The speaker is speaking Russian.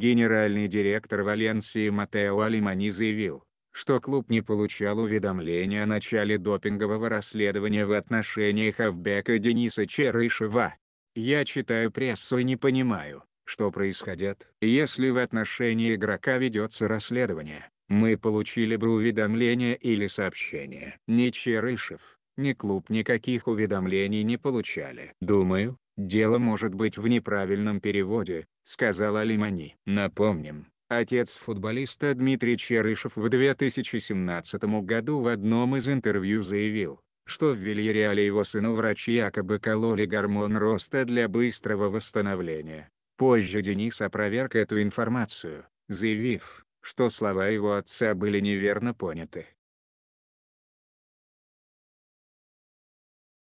Генеральный директор Валенсии Матео Алимани заявил, что клуб не получал уведомления о начале допингового расследования в отношении хавбека Дениса Черышева. Я читаю прессу и не понимаю, что происходит. Если в отношении игрока ведется расследование, мы получили бы уведомление или сообщение. Ни Черышев, ни клуб никаких уведомлений не получали. Думаю, «Дело может быть в неправильном переводе», — сказал Алимани. Напомним, отец футболиста Дмитрий Черышев в 2017 году в одном из интервью заявил, что в Вильяреале его сыну врачи якобы кололи гормон роста для быстрого восстановления. Позже Денис опроверг эту информацию, заявив, что слова его отца были неверно поняты.